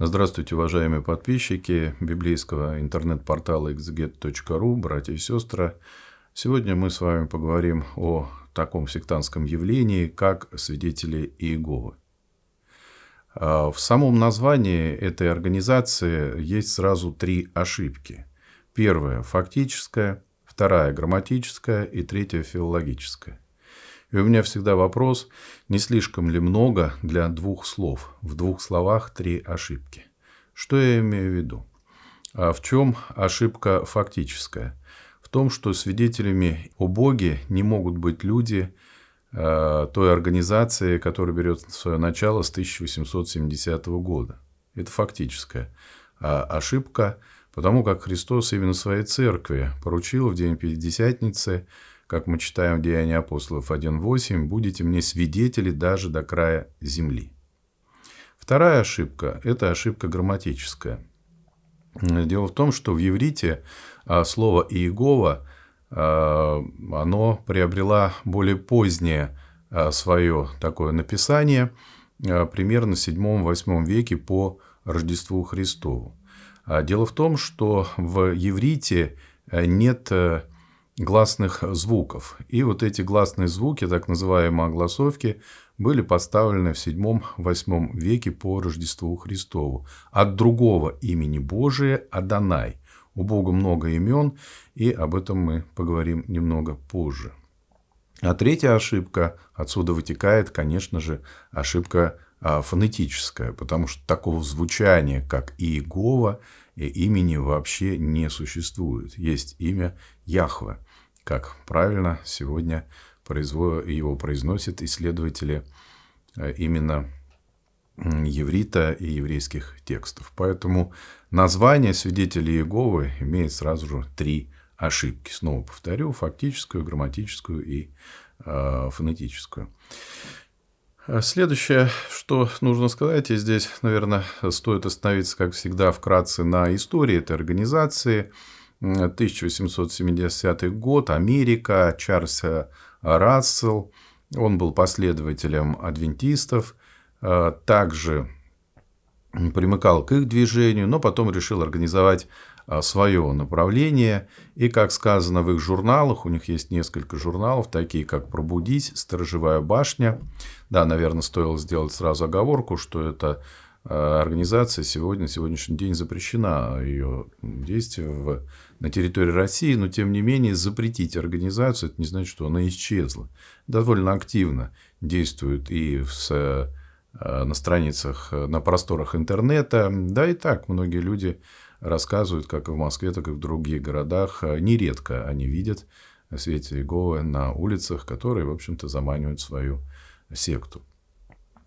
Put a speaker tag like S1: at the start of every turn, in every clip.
S1: Здравствуйте, уважаемые подписчики библейского интернет-портала exeget.ru, братья и сестры. Сегодня мы с вами поговорим о таком сектантском явлении, как свидетели Иеговы. А, в самом названии этой организации есть сразу три ошибки. Первая – фактическая, вторая – грамматическая и третья – филологическая. И у меня всегда вопрос, не слишком ли много для двух слов? В двух словах три ошибки. Что я имею в виду? А в чем ошибка фактическая? В том, что свидетелями о Боге не могут быть люди э, той организации, которая берет свое начало с 1870 года. Это фактическая а ошибка, потому как Христос именно своей церкви поручил в день Пятидесятницы – как мы читаем в Деянии апостолов 1.8, будете мне свидетели даже до края земли. Вторая ошибка – это ошибка грамматическая. Дело в том, что в еврите а, слово «Иегова» а, оно приобрело более позднее а, свое такое написание, примерно в 7-8 веке по Рождеству Христову. Дело в том, что в еврите нет э, гласных звуков. И вот эти гласные звуки, так называемые огласовки, были поставлены в 7-8 веке по Рождеству Христову. От другого имени Божия – Адонай. У Бога много имен, и об этом мы поговорим немного позже. А третья ошибка, отсюда вытекает, конечно же, ошибка а, фонетическое, потому что такого звучания, как Иегова, э, имени вообще не существует. Есть имя Яхве, как правильно сегодня его произносят исследователи э, именно еврита и еврейских текстов. Поэтому название свидетели Иеговы имеет сразу же три ошибки. Снова повторю, фактическую, грамматическую и э, фонетическую. А следующее, что нужно сказать, и здесь, наверное, стоит остановиться, как всегда, вкратце на истории этой организации. 1870 год, Америка, Чарльз э, Рассел, он был последователем адвентистов, э, также примыкал к их движению, но потом решил организовать а, свое направление. И, как сказано в их журналах, у них есть несколько журналов, такие как «Пробудись», «Сторожевая башня». Да, наверное, стоило сделать сразу оговорку, что это а, организация сегодня, на сегодняшний день запрещена а ее действие в, на территории России, но тем не менее запретить организацию, это не значит, что она исчезла. Довольно активно действует и в, на страницах, на просторах интернета, да и так многие люди рассказывают, как в Москве, так и в других городах, э, нередко они видят свете Иеговы на улицах, которые, в общем-то, заманивают свою секту.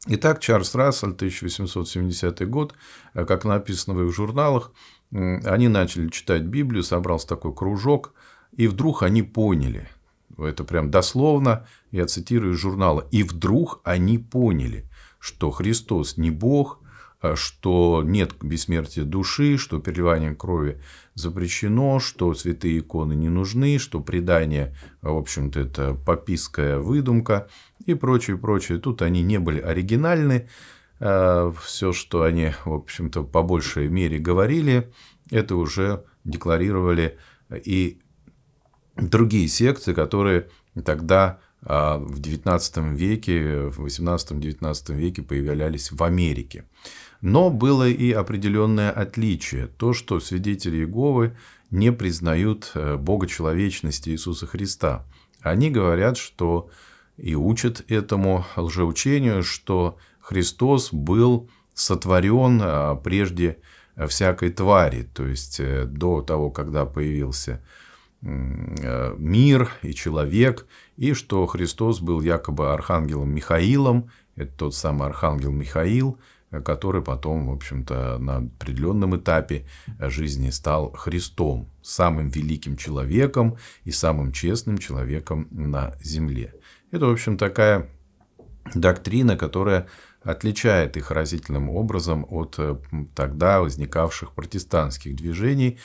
S1: Итак, Чарльз Рассель, 1870 год, э, как написано в их журналах, они начали читать Библию, собрался такой кружок, и вдруг они поняли, это прям дословно, я цитирую из журнала, и вдруг они поняли, что Христос не Бог, Э, что нет бессмертия души, что переливание крови запрещено, что святые иконы не нужны, что предание, э, в общем-то, это попиская выдумка и прочее, прочее. Тут они не были оригинальны. Э, Все, что они, в общем-то, по большей мере говорили, это уже декларировали и другие секты, которые тогда в XIX веке, в XVIII-XIX веке появлялись в Америке. Но было и определенное отличие, то, что свидетели Иеговы не признают э, богочеловечности Иисуса Христа. Они говорят, что и учат этому лжеучению, что Христос был сотворен э, прежде всякой твари, то есть э, до того, когда появился мир и человек, и что Христос был якобы архангелом Михаилом, это тот самый архангел Михаил, который потом, в общем-то, на определенном этапе жизни стал Христом, самым великим человеком и самым честным человеком на земле. Это, в общем, такая доктрина, которая отличает их разительным образом от тогда возникавших протестантских движений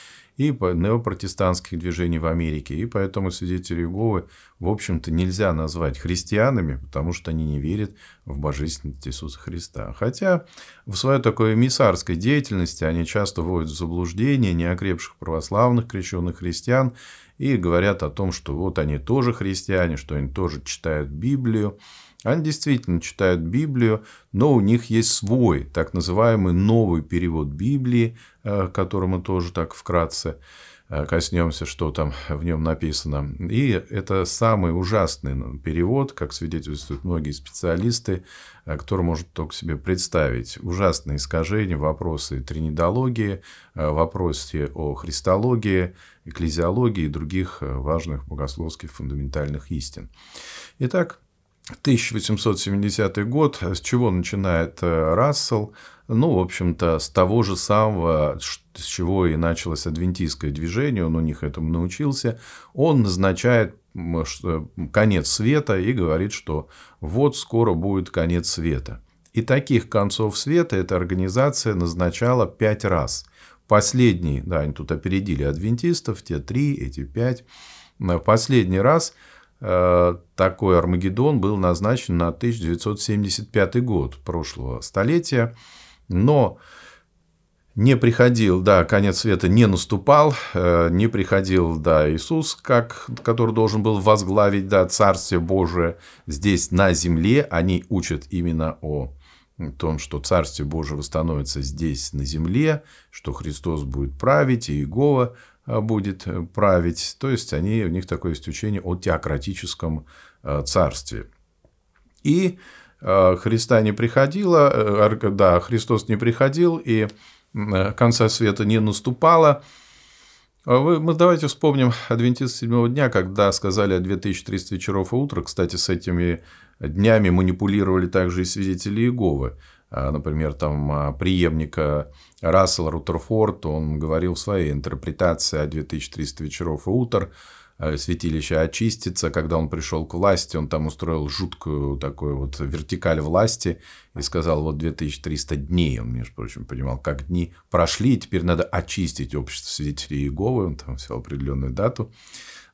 S1: и неопротестантских движений в Америке. И поэтому свидетели Иеговы, в общем-то, нельзя назвать христианами, потому что они не верят в божественность Иисуса Христа. Хотя в своей такой эмиссарской деятельности они часто вводят в заблуждение неокрепших православных крещенных христиан и говорят о том, что вот они тоже христиане, что они тоже читают Библию, они действительно читают Библию, но у них есть свой, так называемый новый перевод Библии, к э, которому тоже так вкратце э, коснемся, что там в нем написано. И это самый ужасный ну, перевод, как свидетельствуют многие специалисты, э, который может только себе представить. Ужасные искажения, вопросы тринидологии, вопросы о христологии, экклезиологии и других важных богословских фундаментальных истин. Итак, 1870 год, с чего начинает э, Рассел? Ну, в общем-то, с того же самого, с чего и началось адвентийское движение, он у них этому научился, он назначает э, конец света и говорит, что вот скоро будет конец света. И таких концов света эта организация назначала пять раз. Последний, да, они тут опередили адвентистов, те три, эти пять. Последний раз – Э, такой Армагеддон был назначен на 1975 год прошлого столетия, но не приходил, да, конец света не наступал, э, не приходил, да, Иисус, как, который должен был возглавить, да, Царствие Божие здесь на земле, они учат именно о том, что Царствие Божие восстановится здесь на земле, что Христос будет править, и Иегова Э, будет э, править. То есть, они, у них такое есть учение о теократическом э, царстве. И Христа не приходило, да, Христос не приходил, и конца света не наступало. А вы, мы давайте вспомним адвентист седьмого дня, когда сказали о 2300 вечеров и утра. Кстати, с этими днями манипулировали также и свидетели Иеговы. А, например, там а, преемника Рассела Рутерфорд, он говорил в своей интерпретации о 2300 вечеров и утр, а, святилище очистится. Когда он пришел к власти, он там устроил жуткую такую вот вертикаль власти и сказал, вот 2300 дней, он, между прочим, понимал, как дни прошли, и теперь надо очистить общество свидетелей Иеговы, он там взял определенную дату,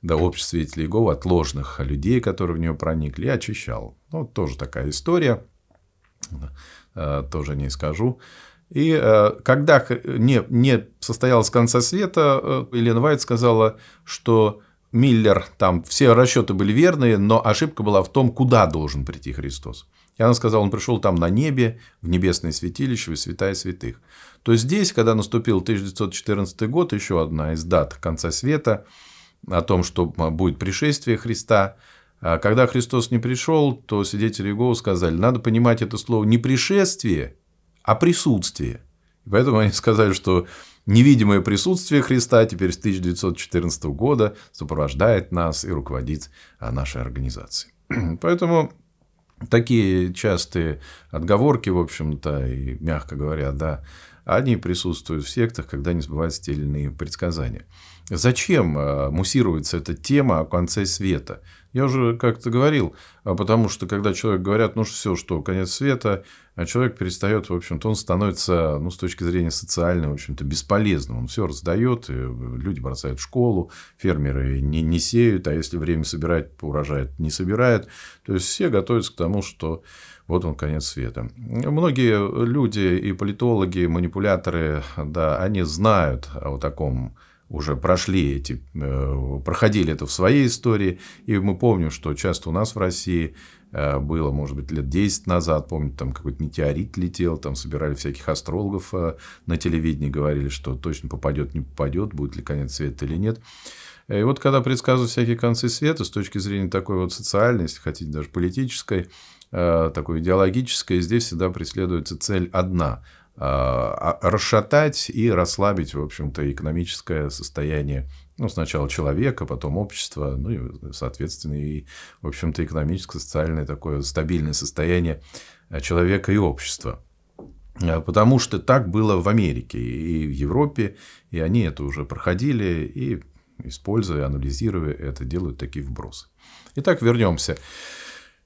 S1: да, общество свидетелей Иеговы от ложных людей, которые в него проникли, и очищал. Ну, тоже такая история. Э, тоже не скажу. И э, когда не, не состоялось конца света, э, Елена Вайт сказала, что Миллер, там все расчеты были верные, но ошибка была в том, куда должен прийти Христос. И она сказала, он пришел там на небе, в небесное святилище, в святая святых. То есть здесь, когда наступил 1914 год, еще одна из дат конца света, о том, что будет пришествие Христа, а когда Христос не пришел, то свидетели Иеговы сказали, надо понимать это слово не пришествие, а присутствие. поэтому они сказали, что невидимое присутствие Христа теперь с 1914 года сопровождает нас и руководит а, нашей организацией. Поэтому такие частые отговорки, в общем-то, и, мягко говоря, да, они присутствуют в сектах, когда не сбываются те или иные предсказания. Зачем а, муссируется эта тема о конце света? Я уже как-то говорил, а, потому что когда человек говорят, ну все, что конец света, а человек перестает, в общем-то, он становится, ну, с точки зрения социальной, в общем-то, бесполезным. Он все раздает, э, люди бросают в школу, фермеры не, не сеют, а если время собирать, урожай не собирают. То есть все готовятся к тому, что вот он конец света. Многие люди и политологи, манипуляторы, да, они знают о таком уже прошли эти, э, проходили это в своей истории. И мы помним, что часто у нас в России э, было, может быть, лет 10 назад, помню, там какой-то метеорит летел, там собирали всяких астрологов э, на телевидении, говорили, что точно попадет, не попадет, будет ли конец света или нет. И вот когда предсказывают всякие концы света, с точки зрения такой вот социальной, если хотите, даже политической, такой идеологической, здесь всегда преследуется цель одна – а, а, расшатать и расслабить, в общем-то, экономическое состояние ну, сначала человека, потом общества, ну и, соответственно, и, в общем-то, экономическое, социальное такое стабильное состояние а, человека и общества. Потому что так было в Америке и в Европе, и они это уже проходили, и используя, анализируя это, делают такие вбросы. Итак, вернемся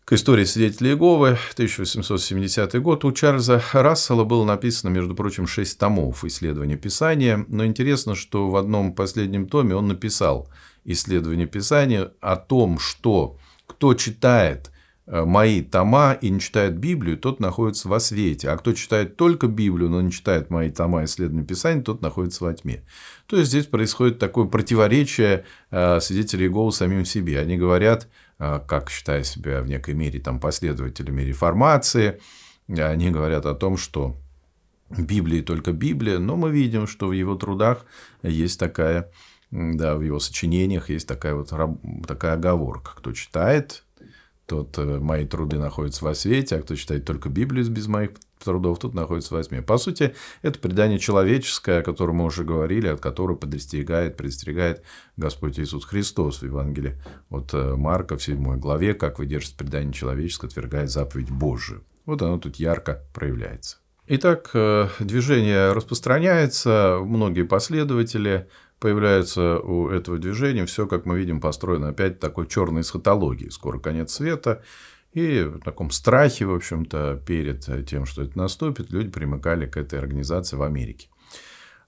S1: к истории свидетелей Иеговы, 1870 год, у Чарльза Рассела было написано, между прочим, шесть томов исследования Писания, но интересно, что в одном последнем томе он написал исследование Писания о том, что кто читает э, мои тома и не читает Библию, тот находится во свете. А кто читает только Библию, но не читает мои тома исследования Писания, тот находится во тьме. То есть, здесь происходит такое противоречие э, свидетелей Иеговы самим себе. Они говорят, Э, как считая себя в некой мере там, последователями реформации. Они говорят о том, что Библия только Библия, но мы видим, что в его трудах есть такая, да, в его сочинениях есть такая вот такая оговорка. Кто читает тот э, мои труды находятся во свете, а кто читает только Библию без моих трудов, тут находится во тьме. По сути, это предание человеческое, о котором мы уже говорили, от которого подстерегает, предостерегает Господь Иисус Христос в Евангелии от э, Марка в 7 главе, как выдержит предание человеческое, отвергает заповедь Божию. Вот оно тут ярко проявляется. Итак, э, движение распространяется, многие последователи – появляется у этого движения. Все, как мы видим, построено опять такой черной эсхатологии. Скоро конец света. И в таком страхе, в общем-то, перед тем, что это наступит, люди примыкали к этой организации в Америке.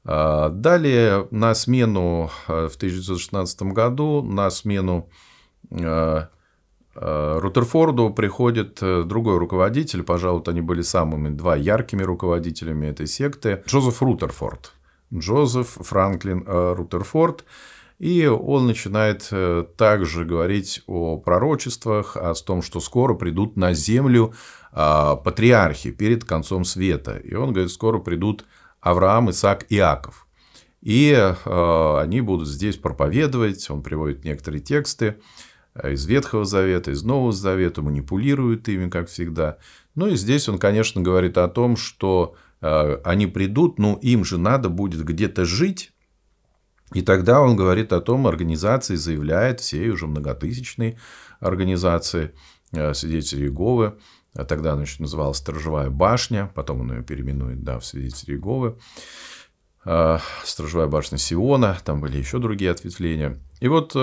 S1: А, далее на смену э, в 1916 году, на смену э, э, Рутерфорду приходит другой руководитель, пожалуй, они были самыми два яркими руководителями этой секты, Джозеф Рутерфорд. Джозеф Франклин э, Рутерфорд, и он начинает э, также говорить о пророчествах, о том, что скоро придут на землю а, патриархи перед концом света. И он говорит, скоро придут Авраам, Исаак, Иаков. И э, они будут здесь проповедовать, он приводит некоторые тексты из Ветхого Завета, из Нового Завета, манипулирует ими, как всегда. Ну и здесь он, конечно, говорит о том, что Э, они придут, но ну, им же надо будет где-то жить. И тогда он говорит о том, организации заявляет, все уже многотысячные организации, э, свидетели Иеговы, а тогда она еще называлась «Сторожевая башня», потом он ее переименует да, в свидетели Иеговы, э, «Сторожевая башня Сиона», там были еще другие ответвления. И вот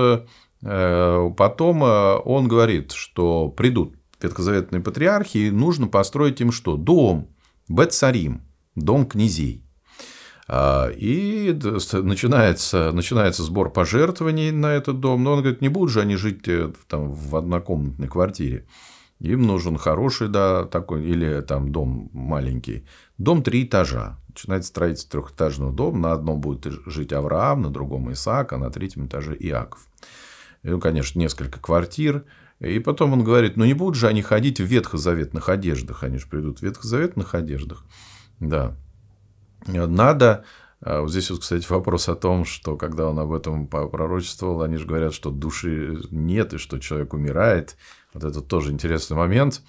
S1: потом он говорит, что придут ветхозаветные патриархи, и нужно построить им что? Дом – Бет-Сарим, дом князей. А, и начинается, начинается сбор пожертвований на этот дом. Но он говорит, не будут же они жить э, там, в однокомнатной квартире. Им нужен хороший, да, такой, или там дом маленький. Дом три этажа. Начинается строительство трехэтажного дома. На одном будет жить Авраам, на другом Исаак, а на третьем этаже Иаков. И, ну, конечно, несколько квартир. И потом он говорит, ну не будут же они ходить в ветхозаветных одеждах, они же придут в ветхозаветных одеждах. Да. Надо, а, вот здесь вот, кстати, вопрос о том, что когда он об этом пророчествовал, они же говорят, что души нет и что человек умирает. Вот это тоже интересный момент.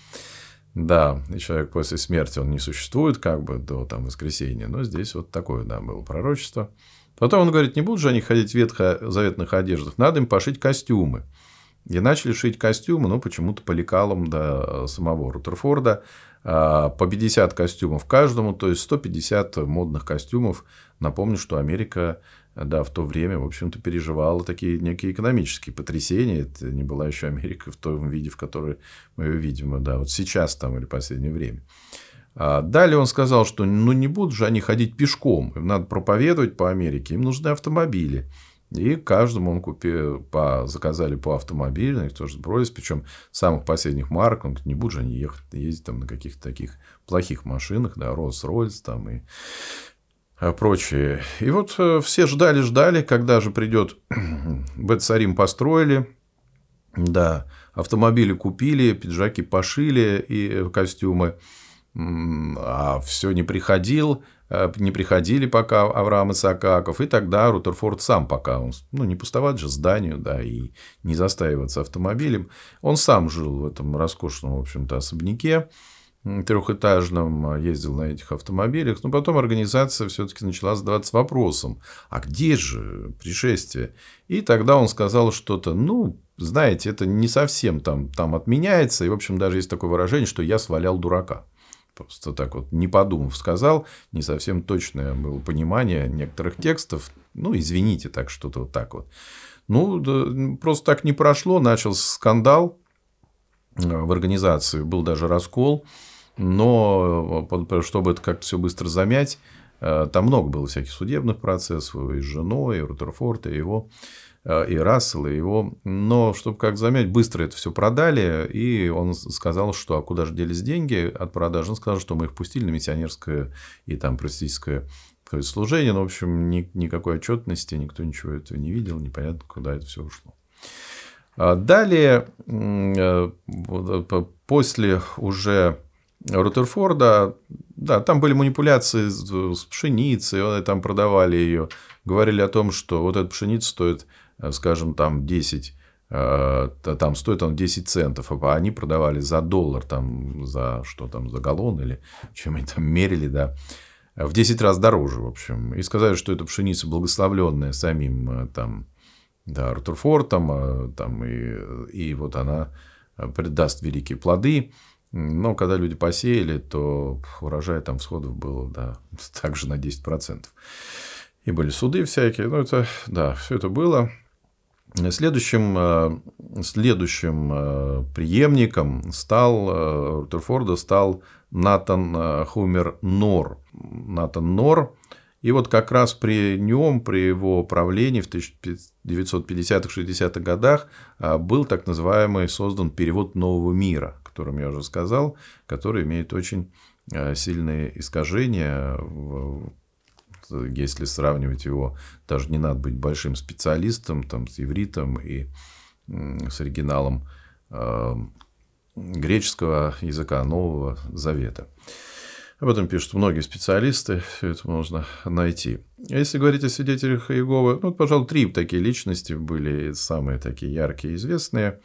S1: Да, и человек после смерти, он не существует как бы до там, воскресения, но здесь вот такое, да, было пророчество. Потом он говорит, не будут же они ходить в ветхозаветных одеждах, надо им пошить костюмы. И начали шить костюмы, ну, почему-то по лекалам до самого Рутерфорда. А, по 50 костюмов каждому, то есть 150 модных костюмов. Напомню, что Америка да, в то время, в общем-то, переживала такие некие экономические потрясения. Это не была еще Америка в том виде, в которой мы ее видим, да, вот сейчас там или в последнее время. А, далее он сказал, что ну не будут же они ходить пешком, им надо проповедовать по Америке, им нужны автомобили. И каждому он купил, по, заказали по автомобилю, их тоже сбросились, причем самых последних марок, он говорит, не будет же они ехать, ездить там на каких-то таких плохих машинах, да, Rolls-Royce там и а прочее. И вот э, все ждали-ждали, когда же придет Бет-Сарим построили, да, автомобили купили, пиджаки пошили и э, костюмы, а все не приходил, Э, не приходили пока Авраам Исаакаков, и тогда Рутерфорд сам пока, он, ну, не пустовать же зданию, да, и не застаиваться автомобилем, он сам жил в этом роскошном, в общем-то, особняке, трехэтажном, а, ездил на этих автомобилях, но потом организация все-таки начала задаваться вопросом, а где же пришествие? И тогда он сказал что-то, ну, знаете, это не совсем там, там отменяется, и, в общем, даже есть такое выражение, что я свалял дурака просто так вот, не подумав, сказал. Не совсем точное было понимание некоторых текстов. Ну, извините, так что-то вот так вот. Ну, да, просто так не прошло. Начался скандал э, в организации. Был даже раскол. Но э, чтобы это как-то все быстро замять, э, там много было всяких судебных процессов и с женой, и Рутерфорда, и его. Э, и Рассел, и его. Но, чтобы как замять, быстро это все продали, и он сказал, что а куда же делись деньги от продажи? Он сказал, что мы их пустили на миссионерское и там простительское служение. Но, ну, в общем, ни, никакой отчетности, никто ничего этого не видел, непонятно, куда это все ушло. А далее, э, э, после уже Рутерфорда, да, там были манипуляции с пшеницей, там продавали ее, говорили о том, что вот эта пшеница стоит Э, скажем, там 10 э, там стоит он 10 центов, а они продавали за доллар, там, за что там, за галлон или чем они там мерили, да, в 10 раз дороже, в общем. И сказали, что это пшеница благословленная самим э, там, да, Артурфортом, там, и, и вот она придаст великие плоды. Но когда люди посеяли, то урожай там всходов было, да, также на 10%. И были суды всякие, ну, это, да, все это было. Следующим, э, следующим э, преемником стал э, Рутерфорда стал Натан Хумер Нор. Натан Нор. И вот как раз при нем, при его правлении в 1950-60-х годах был так называемый создан перевод нового мира, о котором я уже сказал, который имеет очень сильные искажения в если сравнивать его, даже не надо быть большим специалистом, там, с ивритом и с оригиналом а, греческого языка Нового Завета. Об этом пишут многие специалисты, все это можно найти. А если говорить о свидетелях Иеговы, ну, пожалуй, три такие личности были самые такие яркие и известные.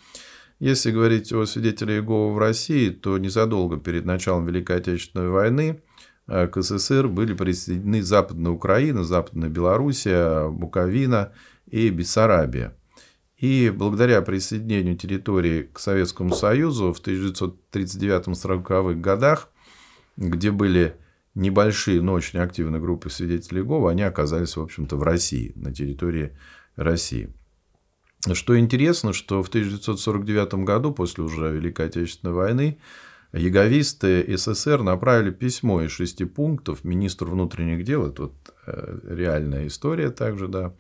S1: Если говорить о свидетелях Иеговы в России, то незадолго перед началом Великой Отечественной войны Э, к СССР были присоединены Западная Украина, Западная Белоруссия, Буковина и Бессарабия. И благодаря присоединению территории к Советскому Союзу в 1939-40-х годах, где были небольшие, но очень активные группы свидетелей ГОВА, они оказались, в общем-то, в России, на территории России. Что интересно, что в 1949 году, после уже Великой Отечественной войны, Яговисты СССР направили письмо из шести пунктов министру внутренних дел, это вот э, реальная история также, да,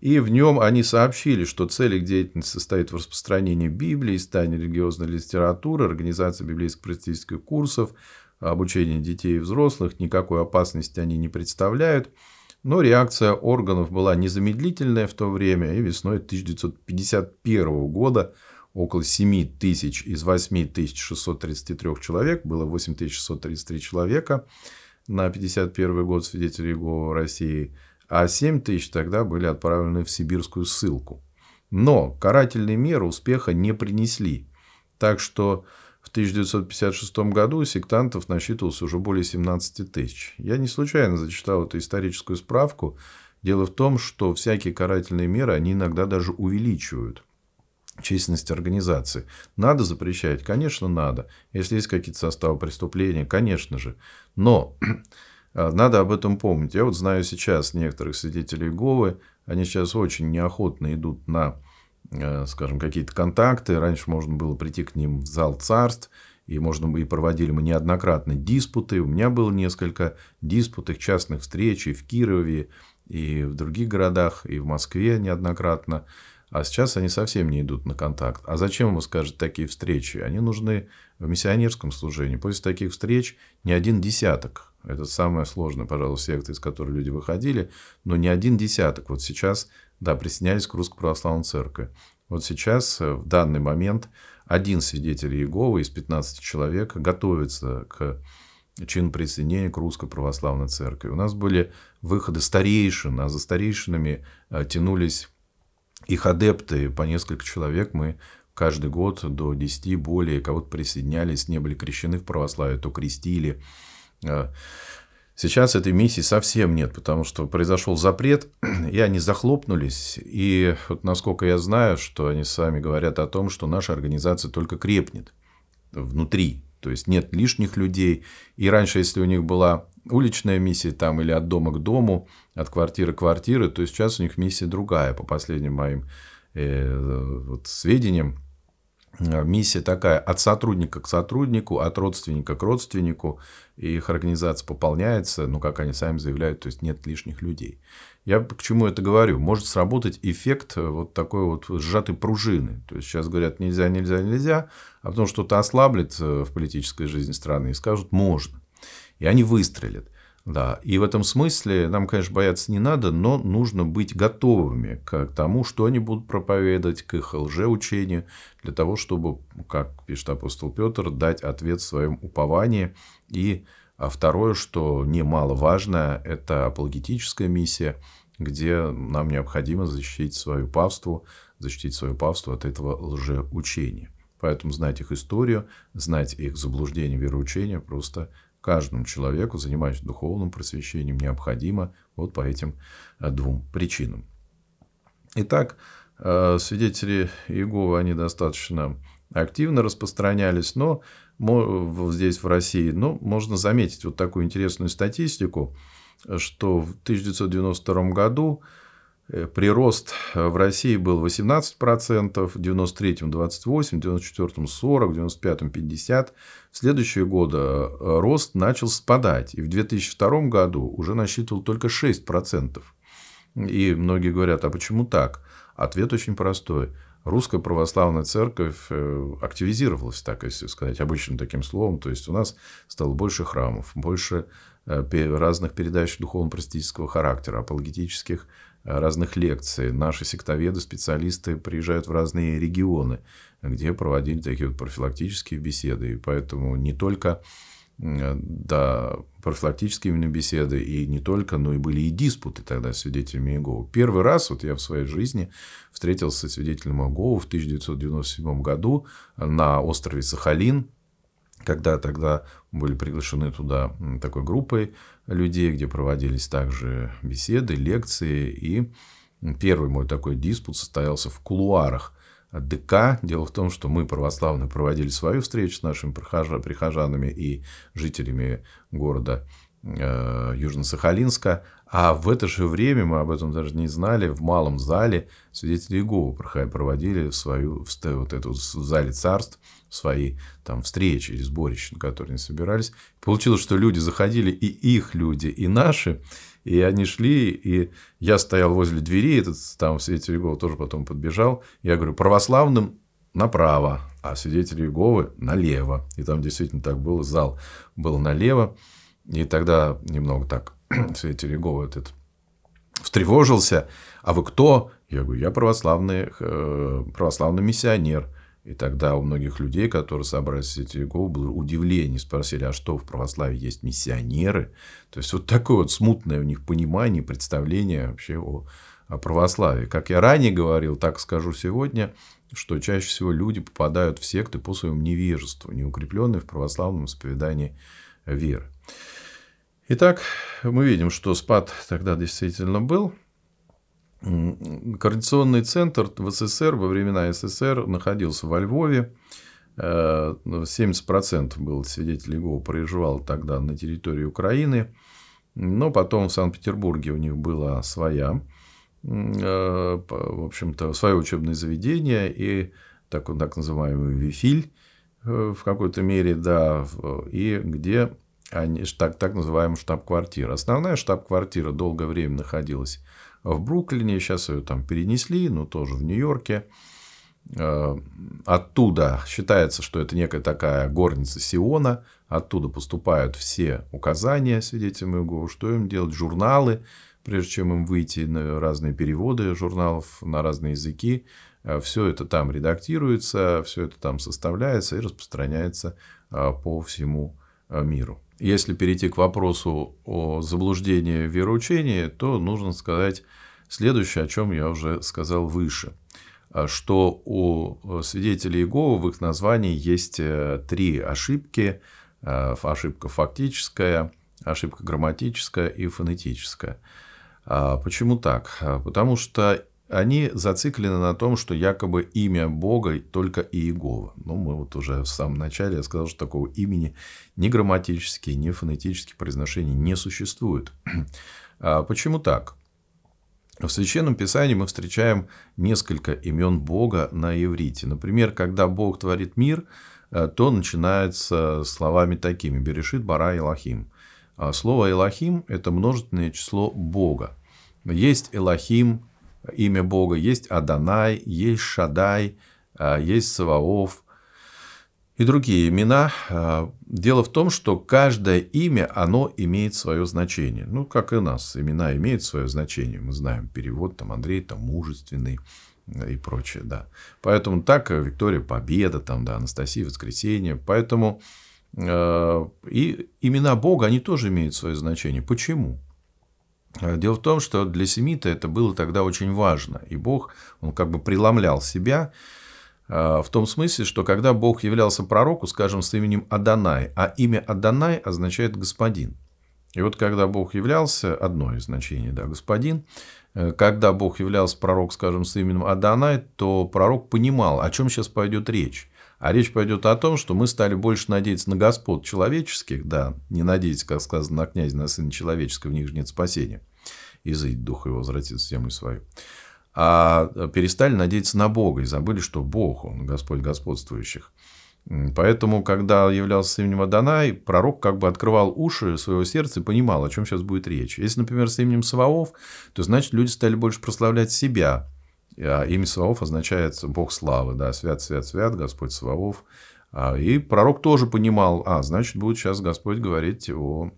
S1: и в нем они сообщили, что цель их деятельности состоит в распространении Библии, издании религиозной литературы, организации библейско-практических курсов, обучении детей и взрослых. Никакой опасности они не представляют. Но реакция органов была незамедлительная в то время, и весной 1951 года – около 7 тысяч из 8633 человек, было 8633 человека на 51 год свидетелей Иеговы России, а 7 тысяч тогда были отправлены в сибирскую ссылку. Но карательные меры успеха не принесли. Так что в 1956 году сектантов насчитывалось уже более 17 тысяч. Я не случайно зачитал эту историческую справку. Дело в том, что всякие карательные меры они иногда даже увеличивают – численность организации. Надо запрещать? Конечно, надо. Если есть какие-то составы преступления, конечно же. Но а, надо об этом помнить. Я вот знаю сейчас некоторых свидетелей Говы, они сейчас очень неохотно идут на, э, скажем, какие-то контакты. Раньше можно было прийти к ним в зал царств, и можно и проводили мы неоднократно диспуты. У меня было несколько диспутов, частных встреч и в Кирове, и в других городах, и в Москве неоднократно. А сейчас они совсем не идут на контакт. А зачем ему, скажет, такие встречи? Они нужны в миссионерском служении. После таких встреч не один десяток. Это самое сложное, пожалуй, секта, из которой люди выходили. Но не один десяток. Вот сейчас, да, присоединялись к Русской Православной Церкви. Вот сейчас, э, в данный момент, один свидетель Иеговы из 15 человек готовится к чин присоединения к Русской Православной Церкви. У нас были выходы старейшин, а за старейшинами э, тянулись их адепты, по несколько человек мы каждый год до 10 более кого-то присоединялись, не были крещены в православие, то крестили. А, сейчас этой миссии совсем нет, потому что произошел запрет, и они захлопнулись. И вот насколько я знаю, что они сами говорят о том, что наша организация только крепнет внутри. То есть нет лишних людей. И раньше, если у них была уличная миссия там или от дома к дому, от квартиры к квартире, то сейчас у них миссия другая, по последним моим э, вот, сведениям. Э, миссия такая, от сотрудника к сотруднику, от родственника к родственнику, и их организация пополняется, ну, как они сами заявляют, то есть нет лишних людей. Я к чему это говорю? Может сработать эффект э, вот такой вот сжатой пружины. То есть сейчас говорят нельзя, нельзя, нельзя, а потом что-то ослаблет э, в политической жизни страны и скажут можно и они выстрелят. Да, и в этом смысле нам, конечно, бояться не надо, но нужно быть готовыми к тому, что они будут проповедовать, к их лжеучению, для того, чтобы, как пишет апостол Петр, дать ответ в своем уповании. И а второе, что немаловажно, это апологетическая миссия, где нам необходимо защитить свою павству, защитить свое павство от этого лжеучения. Поэтому знать их историю, знать их заблуждение вероучения просто каждому человеку, занимающемуся духовным просвещением, необходимо вот по этим э, двум причинам. Итак, э, свидетели Иеговы, они достаточно активно распространялись, но здесь, в России, но можно заметить вот такую интересную статистику, что в 1992 году Э, прирост э, в России был 18%, в 93-м 28%, в 94-м 40%, в 95-м 50%. В следующие годы э, рост начал спадать. И в 2002 году уже насчитывал только 6%. И многие говорят, а почему так? Ответ очень простой. Русская православная церковь активизировалась, так если сказать, обычным таким словом. То есть, у нас стало больше храмов, больше разных передач духовно-простительского характера, апологетических разных лекций. Наши сектоведы, специалисты приезжают в разные регионы, где проводили такие вот профилактические беседы. И поэтому не только да, профилактические именно беседы, и не только, но и были и диспуты тогда с свидетелями ИГОУ. Первый раз вот я в своей жизни встретился с свидетелем ИГОУ в 1997 году на острове Сахалин, когда тогда были приглашены туда такой группой людей, где проводились также беседы, лекции. И первый мой такой диспут состоялся в кулуарах ДК. Дело в том, что мы, православные, проводили свою встречу с нашими прихожанами и жителями города э, Южно-Сахалинска, а в это же время, мы об этом даже не знали, в малом зале свидетели Иеговы проводили свою, вот эту в зале царств, свои там, встречи или сборища, на которые они собирались. Получилось, что люди заходили, и их люди, и наши, и они шли, и я стоял возле двери, этот там свидетель Иеговы тоже потом подбежал. Я говорю, православным направо, а свидетели Иеговы налево. И там действительно так было, зал был налево. И тогда немного так свидетель Иеговы этот встревожился. А вы кто? Я говорю, я православный, э, православный миссионер. И тогда у многих людей, которые собрались с этих веков, было удивление. Спросили, а что в православии есть миссионеры? То есть, вот такое вот смутное у них понимание, представление вообще о, о православии. Как я ранее говорил, так скажу сегодня, что чаще всего люди попадают в секты по своему невежеству, не укрепленные в православном исповедании веры. Итак, мы видим, что спад тогда действительно был – Координационный центр в СССР во времена СССР находился во Львове. 70% э, ну, было свидетелей ГО проживал тогда на территории Украины. Но потом в Санкт-Петербурге у них была своя, э, в общем-то, свое учебное заведение и так, так называемый ВИФИЛь э, в какой-то мере, да, и где они, так, так называемый штаб-квартира. Основная штаб-квартира долгое время находилась в Бруклине, сейчас ее там перенесли, но тоже в Нью-Йорке. Э, оттуда считается, что это некая такая горница Сиона, оттуда поступают все указания свидетелям Иеговы, что им делать, журналы, прежде чем им выйти на разные переводы журналов на разные языки, э, все это там редактируется, все это там составляется и распространяется э, по всему Э, миру. Если перейти к вопросу о заблуждении в вероучении, то нужно сказать следующее, о чем я уже сказал выше, э, что у э, свидетелей Иеговы в их названии есть три ошибки. Ошибка фактическая, ошибка грамматическая и фонетическая. А почему так? Потому что они зациклены на том, что якобы имя Бога только Иегова. Ну, мы вот уже в самом начале я сказал, что такого имени ни грамматически, ни фонетически произношения не существует. А почему так? В Священном Писании мы встречаем несколько имен Бога на иврите. Например, когда Бог творит мир, э, то начинается словами такими «Берешит бара Элохим». А слово «Элохим» – это множественное число Бога. Есть Элохим, имя Бога, есть Аданай, есть Шадай, а, есть Саваоф и другие имена. А, дело в том, что каждое имя, оно имеет свое значение. Ну, как и нас, имена имеют свое значение. Мы знаем перевод, там Андрей, там мужественный э, и прочее, да. Поэтому так э, Виктория Победа, там, да, Анастасия Воскресенье. Поэтому э, и имена Бога, они тоже имеют свое значение. Почему? Э, дело в том, что для семита это было тогда очень важно, и Бог, он как бы преломлял себя, э, в том смысле, что когда Бог являлся пророку, скажем, с именем Аданай, а имя Аданай означает «господин». И вот когда Бог являлся, одно из значений, да, «господин», э, когда Бог являлся пророк, скажем, с именем Аданай, то пророк понимал, о чем сейчас пойдет речь. А речь пойдет о том, что мы стали больше надеяться на господ человеческих, да, не надеяться, как сказано, на князя, на сына человеческого, в них нет спасения. И заедет дух его возвратится в землю свою. А э, перестали надеяться на Бога и забыли, что Бог, Он Господь господствующих. Поэтому, когда являлся именем Адонай, пророк как бы открывал уши своего сердца и понимал, о чем сейчас будет речь. Если, например, с именем Саваоф, то значит, люди стали больше прославлять себя, а, имя Саваоф означает «бог славы», да, «свят, свят, свят, Господь Саваоф». А, и пророк тоже понимал, а, значит, будет сейчас Господь говорить о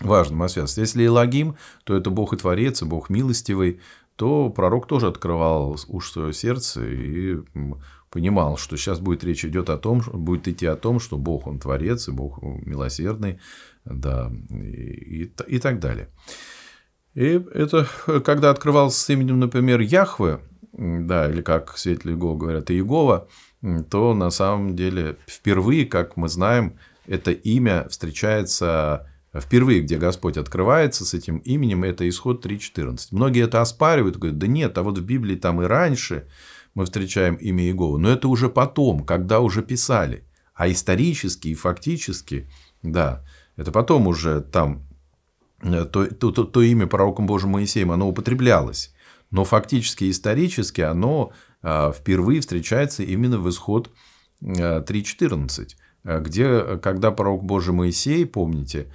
S1: важном, о святости. Если Элогим, то это Бог и Творец, и Бог милостивый, то пророк тоже открывал уж свое сердце и понимал, что сейчас будет речь идет о том, будет идти о том, что Бог он творец и Бог милосердный, да, и, и, и так далее. И это, когда открывался с именем, например, Яхве, да, или как свидетели Иеговы говорят, Иегова, то на самом деле впервые, как мы знаем, это имя встречается э, впервые, где Господь открывается с этим именем, это исход 3.14. Многие это оспаривают, говорят, да нет, а вот в Библии там и раньше мы встречаем имя Иегова но это уже потом, когда уже писали. А исторически и фактически, да, это потом уже там э, то, то, то, то имя пророком Божьим Моисеем, оно употреблялось. Но фактически исторически оно а, впервые встречается именно в исход 3.14, а, а, где, когда пророк Божий Моисей, помните,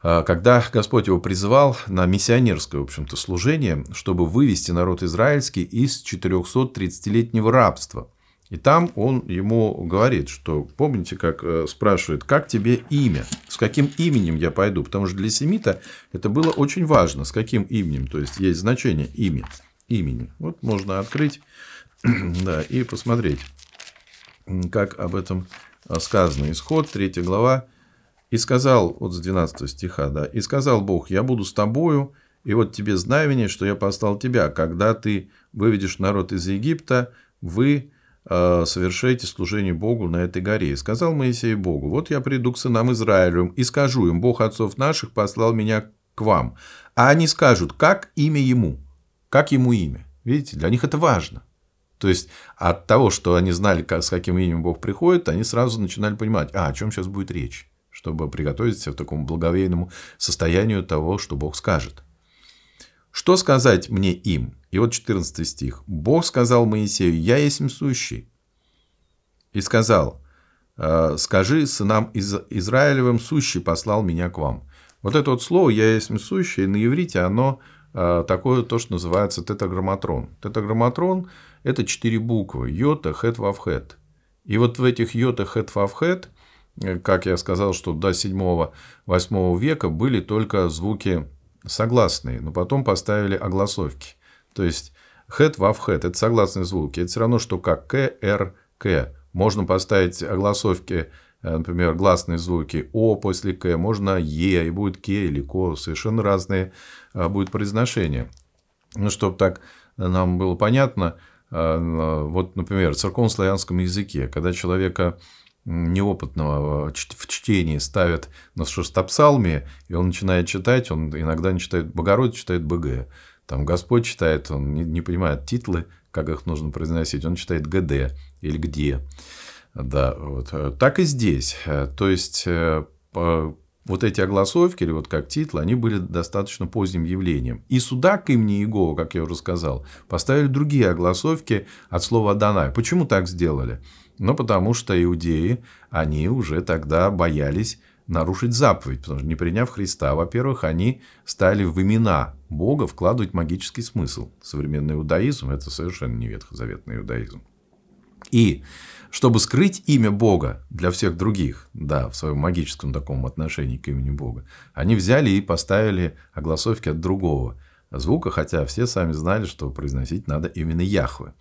S1: когда Господь его призвал на миссионерское, в общем-то, служение, чтобы вывести народ израильский из 430-летнего рабства – и там он ему говорит, что помните, как э, спрашивает, как тебе имя, с каким именем я пойду, потому что для семита это было очень важно, с каким именем, то есть есть значение имя, имени. Вот можно открыть да, и посмотреть, как об этом э, сказано. Исход, 3 глава, и сказал, вот с 12 стиха, да, и сказал Бог, я буду с тобою, и вот тебе знамение, что я послал тебя, когда ты выведешь народ из Египта, вы Э, совершайте служение Богу на этой горе. И сказал Моисей Богу, вот я приду к сынам Израилевым и скажу им, Бог отцов наших послал меня к вам. А они скажут, как имя ему, как ему имя. Видите, для них это важно. То есть от того, что они знали, как, с каким именем Бог приходит, они сразу начинали понимать, а о чем сейчас будет речь, чтобы приготовиться в к такому благовейному состоянию того, что Бог скажет. Что сказать мне им? И вот 14 стих. «Бог сказал Моисею, я есть сущий». И сказал, «Э, «Скажи сынам из Израилевым, сущий послал меня к вам». Вот это вот слово «я есть сущий» на иврите, оно э, такое то, что называется тетаграмматрон. Тетаграмматрон – это четыре буквы – йота, хет, вав, хет. И вот в этих йота, хет, вав, хет, э, как я сказал, что до 7-8 века были только звуки согласные, но потом поставили огласовки. То есть хэт вав head это согласные звуки. Это все равно, что как к, р, к. Можно поставить огласовки, э, например, гласные звуки о после к, можно е, и будет ке или ко. Совершенно разные э, будет произношение. Ну, чтобы так нам было понятно, э, вот, например, в церковнославянском языке, когда человека неопытного в чтении ставят на шестопсалме, и он начинает читать, он иногда не читает Богородицу, читает БГ. Там Господь читает, он не, не понимает титлы, как их нужно произносить, он читает ГД или где. Да, вот. Так и здесь. То есть, э, вот эти огласовки, или вот как титлы, они были достаточно поздним явлением. И суда к имени Иегова, как я уже сказал, поставили другие огласовки от слова «Адонай». Почему так сделали? Ну, потому что иудеи, они уже тогда боялись нарушить заповедь, потому что не приняв Христа, во-первых, они стали в имена Бога вкладывать магический смысл. Современный иудаизм – это совершенно не ветхозаветный иудаизм. И чтобы скрыть имя Бога для всех других, да, в своем магическом таком отношении к имени Бога, они взяли и поставили огласовки от другого звука, хотя все сами знали, что произносить надо именно Яхве.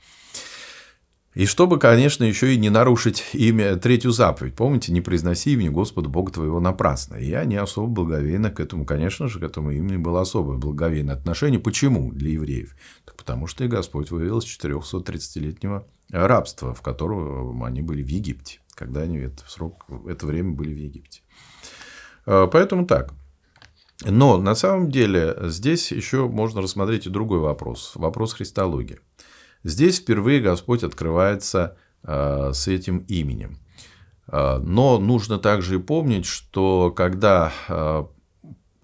S1: И чтобы, конечно, еще и не нарушить имя третью заповедь. Помните, не произноси имени Господа Бога твоего напрасно. И я не особо благовейно к этому, конечно же, к этому имени было особое благовейное отношение. Почему для евреев? Так потому что и Господь вывел из 430-летнего рабства, в котором они были в Египте, когда они это, в срок, в это время были в Египте. А, поэтому так. Но на самом деле здесь еще можно рассмотреть и другой вопрос, вопрос христологии. Здесь впервые Господь открывается э, с этим именем. Э, но нужно также и помнить, что когда э,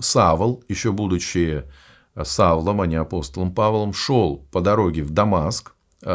S1: Савол, еще будучи Савлом, а не апостолом Павлом, шел по дороге в Дамаск,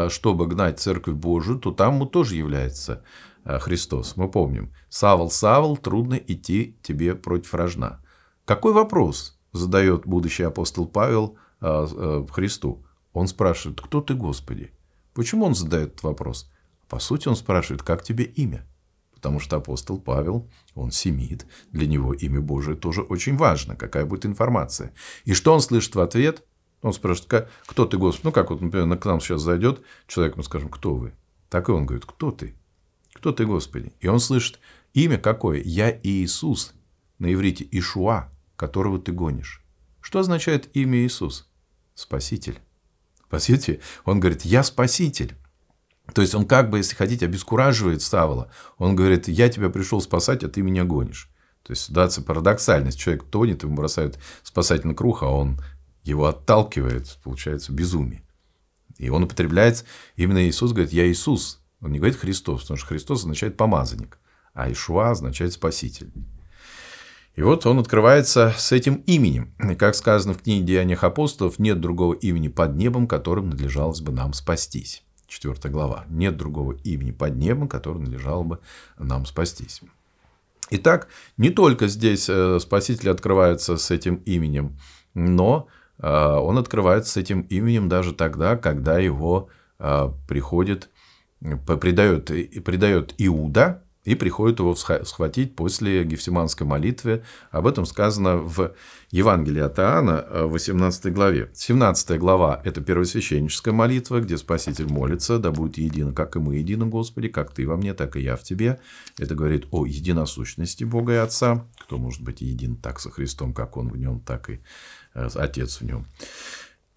S1: чтобы гнать Церковь Божию, то там ему тоже является Христос. Мы помним, Савол, Савол, трудно идти тебе против рожна. Какой вопрос задает будущий апостол Павел Христу? Он спрашивает, кто ты, Господи? Почему он задает этот вопрос? По сути, он спрашивает, как тебе имя? Потому что апостол Павел, он семит, для него имя Божие тоже очень важно, какая будет информация. И что он слышит в ответ? Он спрашивает, кто ты, Господи? Ну, как вот, например, к нам сейчас зайдет человек, мы скажем, кто вы? Так и он говорит, кто ты? Кто ты, Господи? И он слышит, имя какое? Я Иисус, на иврите Ишуа, которого ты гонишь. Что означает имя Иисус? Спаситель. По сути, он говорит, я спаситель. То есть он как бы, если хотите, обескураживает Савола. Он говорит, я тебя пришел спасать, а ты меня гонишь. То есть ситуация парадоксальность. Человек тонет, ему бросают спасательный круг, а он его отталкивает, получается, безумие. И он употребляет, именно Иисус говорит, я Иисус. Он не говорит Христос, потому что Христос означает помазанник, а Ишуа означает спаситель. И вот он открывается с этим именем. как сказано в книге «Деяниях апостолов», нет другого имени под небом, которым надлежалось бы нам спастись. Четвертая глава. Нет другого имени под небом, которым надлежало бы нам спастись. Итак, не только здесь э, Спаситель открывается с этим именем, но э, он открывается с этим именем даже тогда, когда его э, приходит, придает, придает Иуда, и приходит его схватить после Гефсиманской молитвы. Об этом сказано в Евангелии от Иоанна, 18 э, главе. 17 глава – это первосвященническая молитва, где Спаситель молится, да будет едино, как и мы едины, Господи, как Ты во мне, так и я в Тебе. Это говорит о единосущности Бога и Отца, кто может быть един так со Христом, как Он в Нем, так и э, Отец в Нем.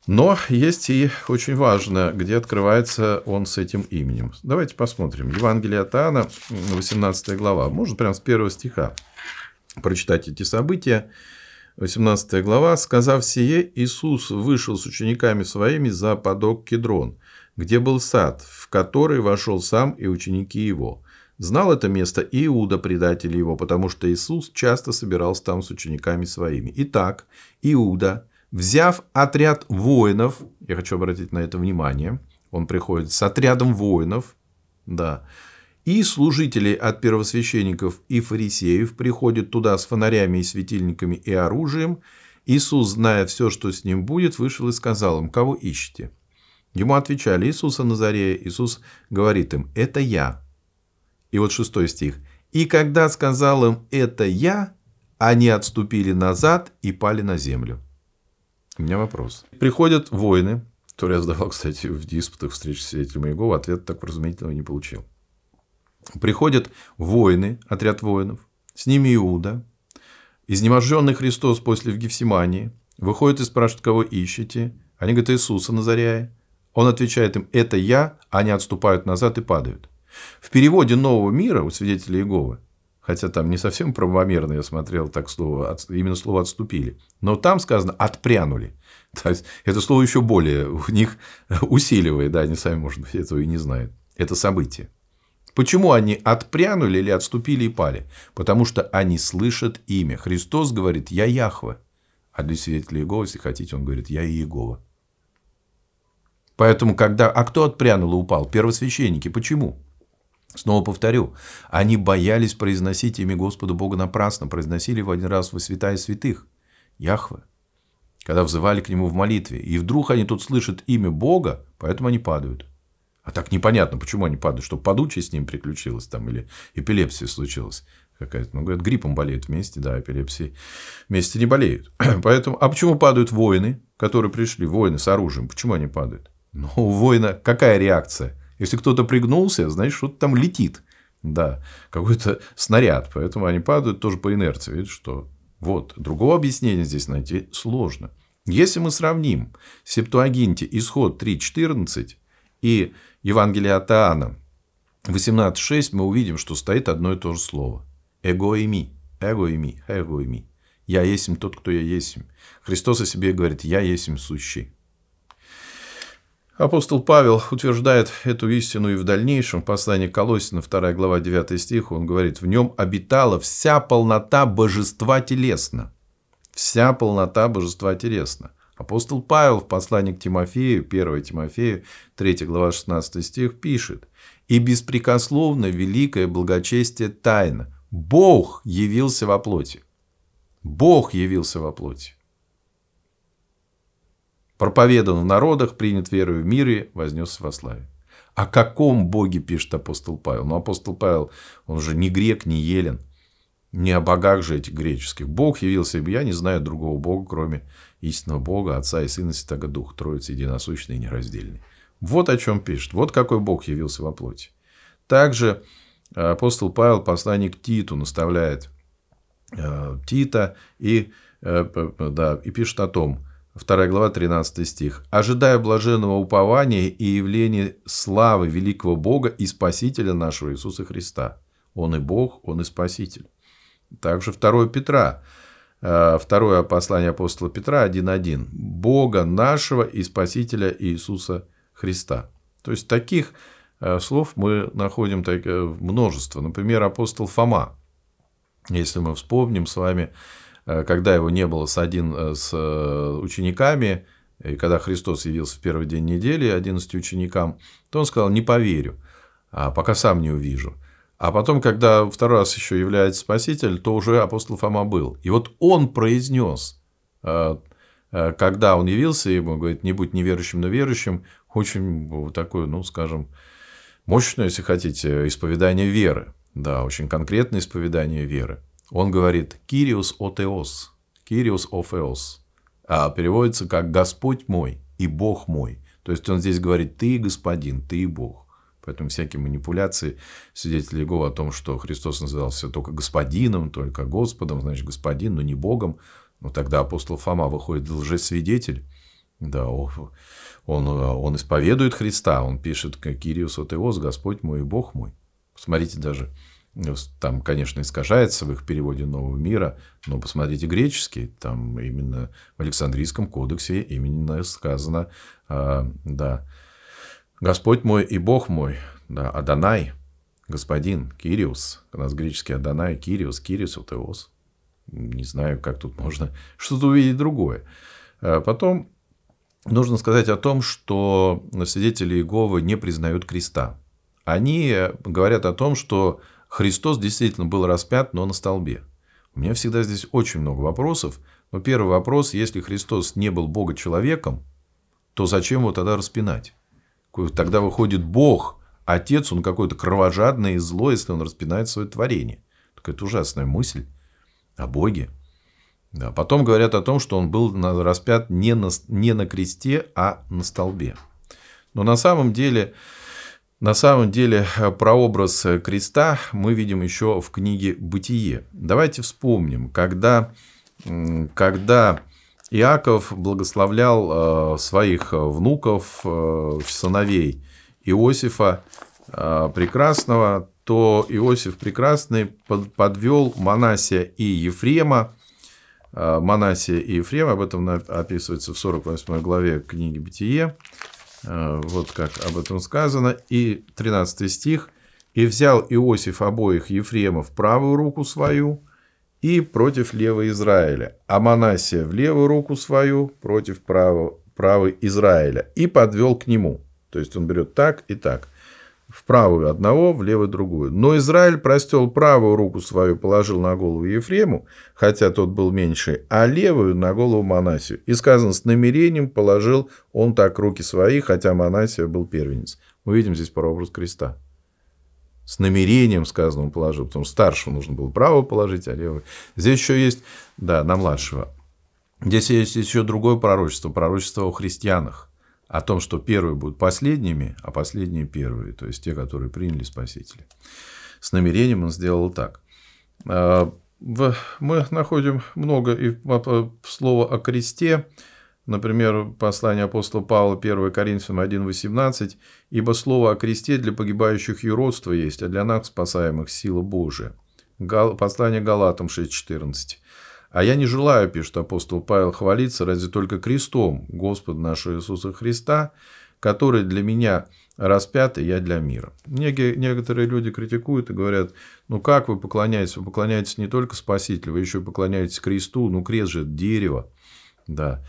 S1: Но есть и очень важное, где открывается он с этим именем. Давайте посмотрим. Евангелие от Иоанна, 18 глава. Можно прямо с первого стиха прочитать эти события. 18 глава. «Сказав сие, Иисус вышел с учениками своими за подок Кедрон, где был сад, в который вошел сам и ученики его. Знал это место Иуда, предатель его, потому что Иисус часто собирался там с учениками своими. Итак, Иуда, взяв отряд воинов, я хочу обратить на это внимание, он приходит с отрядом воинов, да, и служители от первосвященников и фарисеев приходят туда с фонарями и светильниками и оружием. Иисус, зная все, что с ним будет, вышел и сказал им, кого ищете? Ему отвечали Иисуса Назарея. Иисус говорит им, это я. И вот шестой стих. И когда сказал им, это я, они отступили назад и пали на землю. У меня вопрос. Приходят воины, которые я задавал, кстати, в диспутах встречи с свидетелем Иегова, ответ так разумительного не получил. Приходят воины, отряд воинов, с ними Иуда, изнеможенный Христос после в Гефсимании, выходит и спрашивает, кого ищете. Они говорят, Иисуса Назаряя. Он отвечает им, это я, они отступают назад и падают. В переводе Нового мира у свидетелей Иеговы хотя там не совсем правомерно я смотрел так слово, именно слово «отступили», но там сказано «отпрянули». То есть, это слово еще более у них усиливает, да, они сами, может быть, этого и не знают. Это событие. Почему они отпрянули или отступили и пали? Потому что они слышат имя. Христос говорит «Я Яхва». А для свидетеля Иегова, если хотите, он говорит «Я Иегова». Поэтому, когда... А кто отпрянул и упал? Первосвященники. Почему? Снова повторю, они боялись произносить имя Господа Бога напрасно, произносили в один раз во святая святых, Яхве, когда взывали к нему в молитве. И вдруг они тут слышат имя Бога, поэтому они падают. А так непонятно, почему они падают, что падучий с ним приключилось там или эпилепсия случилась какая-то. Ну, говорят, гриппом болеют вместе, да, эпилепсией вместе не болеют. Поэтому, а почему падают воины, которые пришли, воины с оружием, почему они падают? Ну, у воина какая реакция? Если кто-то пригнулся, значит, что-то там летит. Да, какой-то снаряд. Поэтому они падают тоже по инерции. Видите, что вот, другого объяснения здесь найти сложно. Если мы сравним Септуагинте исход 3.14 и Евангелие от Иоанна 18.6, мы увидим, что стоит одно и то же слово. эго эго и и ми, ми, эго и ми. Я есмь тот, кто я есмь. Христос о себе говорит, я есмь сущий. Апостол Павел утверждает эту истину и в дальнейшем. В послании Колосина, 2 глава, 9 стих, он говорит, «В нем обитала вся полнота божества телесно». Вся полнота божества телесно. Апостол Павел в послании к Тимофею, 1 Тимофею, 3 глава, 16 стих, пишет, «И беспрекословно великое благочестие тайна. Бог явился во плоти». Бог явился во плоти проповедан в народах, принят верою в мире, вознесся во славе. О каком Боге пишет апостол Павел? Ну, апостол Павел, он же не грек, не елен. Не о богах же этих греческих. Бог явился, я не знаю другого Бога, кроме истинного Бога, Отца и Сына, Святого Духа, Троицы, единосущный и нераздельный. Вот о чем пишет. Вот какой Бог явился во плоти. Также э, апостол Павел, посланник Титу, наставляет э, Тита и, э, да, и пишет о том, 2 глава, 13 стих. «Ожидая блаженного упования и явления славы великого Бога и Спасителя нашего Иисуса Христа». Он и Бог, Он и Спаситель. Также 2 Петра, э, второе послание апостола Петра 1.1. «Бога нашего и Спасителя Иисуса Христа». То есть, таких э, слов мы находим э, множество. Например, апостол Фома. Если мы вспомним с вами Э, когда его не было с один э, с э, учениками, и когда Христос явился в первый день недели 11 ученикам, то он сказал, не поверю, а пока сам не увижу. А потом, когда второй раз еще является Спаситель, то уже апостол Фома был. И вот он произнес, когда он явился ему, говорит, не будь неверующим, но верующим, очень ну, такое, ну, скажем, мощное, если хотите, исповедание веры. Да, очень конкретное исповедание веры. Он говорит «Кириус отеос», «Кириус офеос», а переводится как «Господь мой» и «Бог мой». То есть, он здесь говорит «Ты господин, ты и Бог». Поэтому всякие манипуляции свидетели Иеговы о том, что Христос назывался только господином, только Господом, значит, господин, но не Богом. Но тогда апостол Фома выходит лжесвидетель. Да, он, э, он исповедует Христа, он пишет «Кириус отеос, Господь мой и Бог мой». Посмотрите даже ну, там, конечно, искажается в их переводе «Нового мира», но посмотрите греческий, там именно в Александрийском кодексе именно сказано, а, да, «Господь мой и Бог мой», да, «Адонай», «Господин», «Кириус», у нас греческий «Адонай», «Кириус», «Кириус», «Теос». Не знаю, как тут можно что-то увидеть другое. А потом нужно сказать о том, что свидетели Иеговы не признают креста. Они говорят о том, что Христос действительно был распят, но на столбе. У меня всегда здесь очень много вопросов, но первый вопрос, если Христос не был Бога-человеком, то зачем его тогда распинать? Тогда выходит Бог, Отец, он какой-то кровожадный и злой, если он распинает свое творение. Такая ужасная мысль о Боге. Да, потом говорят о том, что он был распят не на, не на кресте, а на столбе. Но на самом деле на самом деле э, прообраз э, креста мы видим еще в книге «Бытие». Давайте вспомним, когда, когда Иаков благословлял э, своих внуков, сыновей Иосифа Прекрасного, то Иосиф Прекрасный подвел Манасия и Ефрема, Манасия и Ефрем об этом описывается в 48 главе книги «Бытие», Э, вот как об этом сказано. И 13 стих. «И взял Иосиф обоих Ефрема в правую руку свою и против левой Израиля, а Манасия в левую руку свою против правой, правой Израиля, и подвел к нему». То есть, он берет так и так правую одного, в левую другую. Но Израиль простел правую руку свою, положил на голову Ефрему, хотя тот был меньше, а левую на голову Манасию. И сказано, с намерением положил он так руки свои, хотя Манасия был первенец. Мы видим здесь прообраз креста. С намерением, сказано, он положил, потому что старшего нужно было правую положить, а левую. Здесь еще есть, да, на младшего. Здесь есть еще другое пророчество, пророчество о христианах о том, что первые будут последними, а последние первые, то есть те, которые приняли спасителя. С намерением он сделал так. А, мы находим много и а, слова о кресте, например, послание апостола Павла 1 Коринфянам 1.18, «Ибо слово о кресте для погибающих юродство есть, а для нас, спасаемых, сила Божия». Послание Галатам 6.14. А я не желаю, пишет апостол Павел, хвалиться ради только крестом Господа нашего Иисуса Христа, который для меня распят, и я для мира. Некоторые люди критикуют и говорят, ну как вы поклоняетесь? Вы поклоняетесь не только Спасителю, вы еще и поклоняетесь кресту, ну крест же – дерево. Да.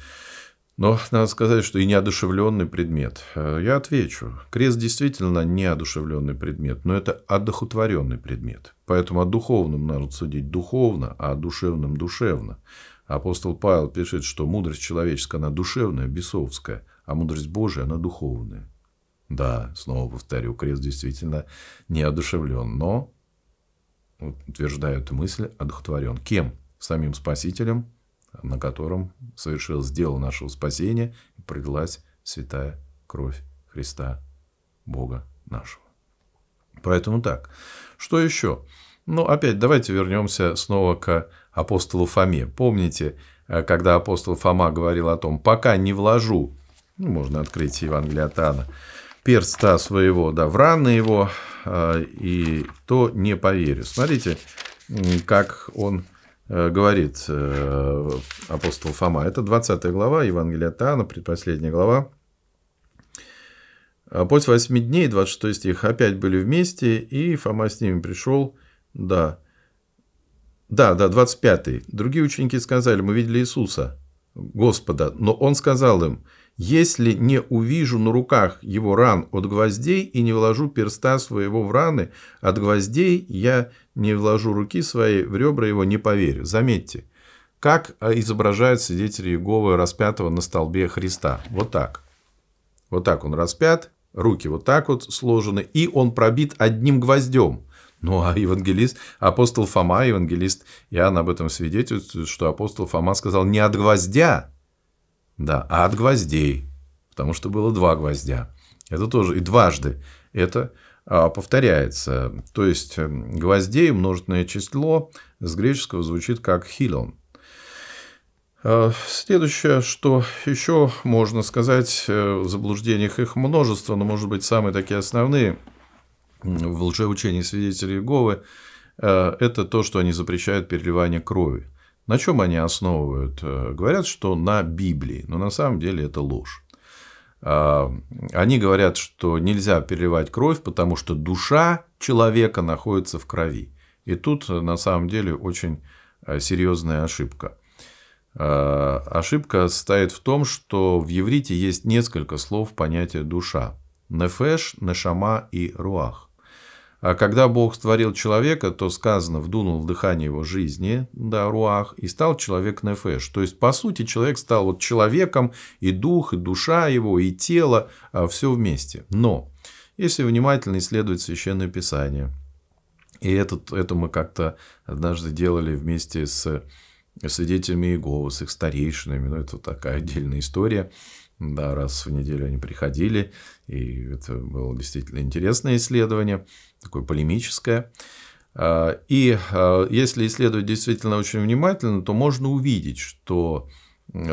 S1: Но надо сказать, что и неодушевленный предмет. Э, я отвечу. Крест действительно неодушевленный предмет, но это одухотворенный предмет. Поэтому о духовном надо судить духовно, а о душевном – душевно. Апостол Павел пишет, что мудрость человеческая, она душевная, бесовская, а мудрость Божия, она духовная. Да, снова повторю, крест действительно неодушевлен, но, утверждают эту мысль, одухотворен. Кем? Самим Спасителем – на котором совершилось дело нашего спасения и пролилась святая кровь Христа, Бога нашего. Поэтому так. Что еще? Ну, опять давайте вернемся снова к апостолу Фоме. Помните, э, когда апостол Фома говорил о том, пока не вложу, ну, можно открыть Евангелие от Иоанна, перста своего, да, в раны его, э, и то не поверю. Смотрите, как он Э, говорит э, апостол Фома. Это 20 глава Евангелия от Иоанна, предпоследняя глава. «А После восьми дней, 26 стих, опять были вместе, и Фома с ними пришел, да, да, да, 25. -й. Другие ученики сказали, мы видели Иисуса, Господа, но Он сказал им, если не увижу на руках его ран от гвоздей и не вложу перста своего в раны от гвоздей, я не вложу руки своей в ребра его, не поверю. Заметьте, как а, изображают свидетели Иеговы распятого на столбе Христа. Вот так. Вот так он распят, руки вот так вот сложены, и он пробит одним гвоздем – ну, а евангелист, апостол Фома, евангелист Иоанн об этом свидетельствует, что апостол Фома сказал, не от гвоздя, да, а от гвоздей, потому что было два гвоздя. Это тоже и дважды. Это а, повторяется. То есть эм, гвоздей множественное число с греческого звучит как хилон. А, следующее, что еще можно сказать, э, в заблуждениях их множество, но, может быть, самые такие основные в лжеучении свидетелей Иеговы, э, это то, что они запрещают переливание крови. На чем они основывают? Э, говорят, что на Библии, но на самом деле это ложь. А, они говорят, что нельзя переливать кровь, потому что душа человека находится в крови. И тут э, на самом деле очень э, серьезная ошибка. Ошибка состоит в том, что в еврите есть несколько слов понятия душа. Нефеш, нешама и руах. А Когда Бог створил человека, то сказано, вдунул в дыхание его жизни, да, руах, и стал человек нефеш. То есть, по сути, человек стал вот человеком, и дух, и душа его, и тело, а все вместе. Но, если внимательно исследовать Священное Писание, и этот, это мы как-то однажды делали вместе с свидетелями Иеговы, с их старейшинами, ну, это такая отдельная история, да, раз в неделю они приходили, и это было действительно интересное исследование – такое полемическое. А, и а, если исследовать действительно очень внимательно, то можно увидеть, что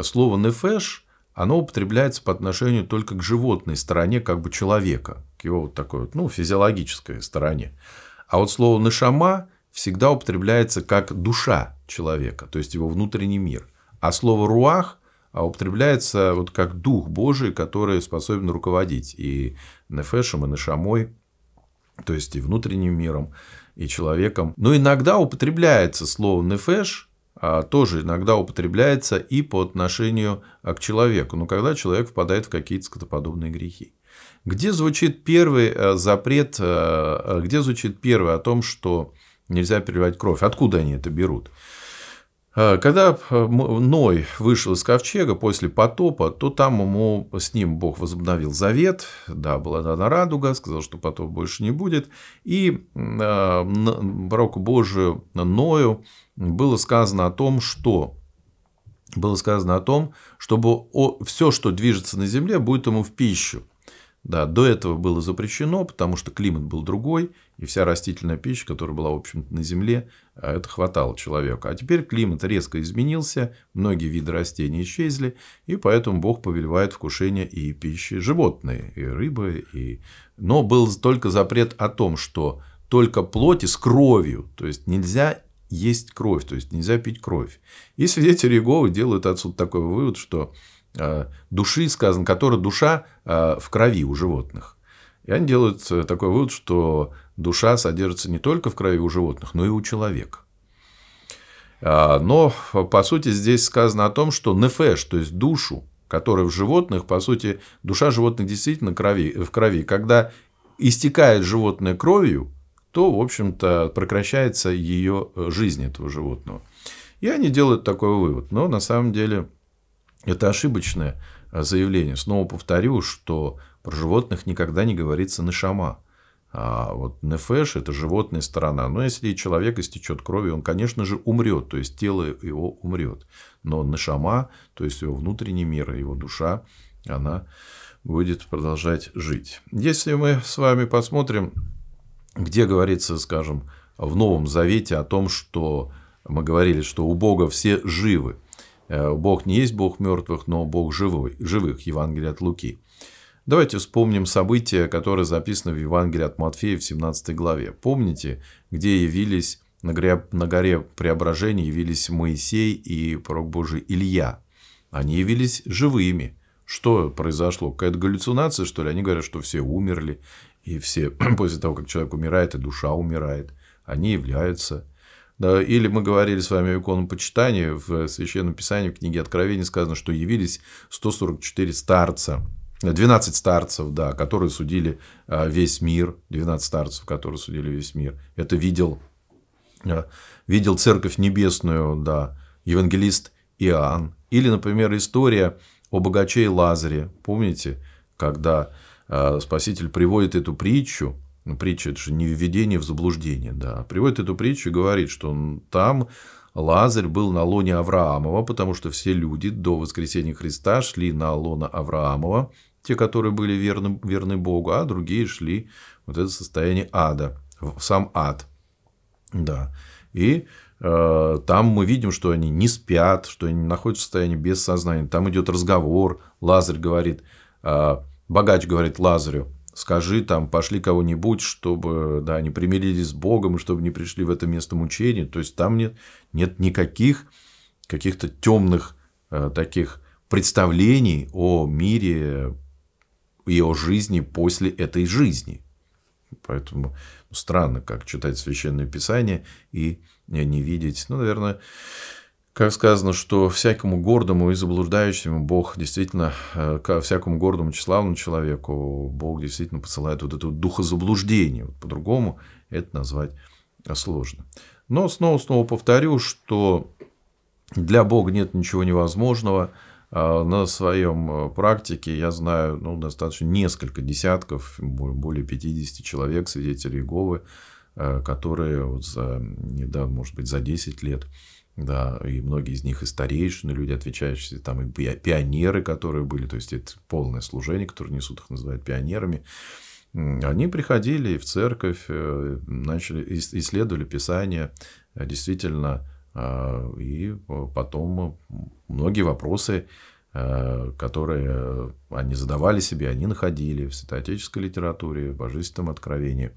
S1: слово «нефеш» оно употребляется по отношению только к животной стороне как бы человека, к его вот такой вот, ну, физиологической стороне. А вот слово «нешама» всегда употребляется как душа человека, то есть его внутренний мир. А слово «руах» а, употребляется вот как дух Божий, который способен руководить и нефешем, и нешамой, то есть и внутренним миром, и человеком. Но иногда употребляется слово «нефеш», а тоже иногда употребляется и по отношению к человеку, но когда человек впадает в какие-то скотоподобные грехи. Где звучит первый э, запрет, э, э, где звучит первый о том, что нельзя переливать кровь, откуда они это берут? Э, когда э, Ной вышел из ковчега после потопа, то там ему, с ним Бог возобновил завет, да, была дана радуга, сказал, что потоп больше не будет, и э, пророку Божию Ною было сказано о том, что было сказано о том, чтобы все, что движется на земле, будет ему в пищу. Да, до этого было запрещено, потому что климат был другой, и вся растительная пища, которая была, в общем на земле, а это хватало человека. А теперь климат резко изменился, многие виды растений исчезли, и поэтому Бог повелевает вкушение и пищи животные, и рыбы. И... Но был только запрет о том, что только плоти с кровью, то есть нельзя есть кровь, то есть нельзя пить кровь. И свидетели Иеговы делают отсюда такой вывод, что а, души, сказано, которая душа а, в крови у животных. И они делают э, такой вывод, что душа содержится не только в крови у животных, но и у человека. А, но, по сути, здесь сказано о том, что нефеш, то есть душу, которая в животных, по сути, душа животных действительно крови, в крови. Когда истекает животное кровью, то, в общем-то, прекращается ее э, жизнь этого животного. И они делают такой вывод. Но, на самом деле, это ошибочное э, заявление. Снова повторю, что про животных никогда не говорится на шама. А вот нефеш – это животная сторона. Но если человек истечет крови, он, конечно же, умрет. То есть, тело его умрет. Но нешама, то есть, его внутренний мир, его душа, она будет продолжать жить. Если мы с вами посмотрим, где говорится, скажем, в Новом Завете о том, что мы говорили, что у Бога все живы. Э, Бог не есть Бог мертвых, но Бог живой, живых, Евангелие от Луки. Давайте вспомним события, которые записаны в Евангелии от Матфея в 17 главе. Помните, где явились на горе, преображения явились Моисей и пророк Божий Илья. Они явились живыми. Что произошло? Какая-то галлюцинация, что ли? Они говорят, что все умерли, и все после того, как человек умирает, и душа умирает. Они являются. Да, или мы говорили с вами о иконопочитании, в Священном Писании, в книге Откровения сказано, что явились 144 старца, 12 старцев, да, которые судили а, весь мир, 12 старцев, которые судили весь мир. Это видел, а, видел Церковь Небесную, да, евангелист Иоанн. Или, например, история о богаче и Лазаре. Помните, когда а, Спаситель приводит эту притчу, ну, притча – это же не введение в заблуждение, да, приводит эту притчу и говорит, что он там Лазарь был на лоне Авраамова, потому что все люди до воскресения Христа шли на лона Авраамова, те, которые были верны, верны Богу, а другие шли вот это состояние ада, в сам ад. Да. И э, там мы видим, что они не спят, что они находятся в состоянии без сознания. Там идет разговор, Лазарь говорит, э, богач говорит Лазарю, скажи там, пошли кого-нибудь, чтобы да, они примирились с Богом, чтобы не пришли в это место мучения. То есть там нет, нет никаких каких-то темных э, таких представлений о мире ее жизни после этой жизни. Поэтому ну, странно, как читать Священное Писание и не видеть, ну, наверное, как сказано, что всякому гордому и заблуждающему Бог действительно, э, ко всякому гордому тщеславному человеку Бог действительно посылает вот это духозаблуждение. Вот по-другому это назвать э, сложно. Но снова-снова повторю, что для Бога нет ничего невозможного – а, на своем э, практике я знаю ну, достаточно несколько десятков, более 50 человек, свидетелей Иеговы, э, которые вот за, да, может быть, за 10 лет, да, и многие из них и старейшины, люди, отвечающие, там, и пионеры, которые были, то есть, это полное служение, которое несут, их называют пионерами, они приходили в церковь, э, начали, исследовали Писание, действительно а, и э, потом э, многие вопросы, э, которые они задавали себе, они находили в святоотеческой литературе, в божественном откровении.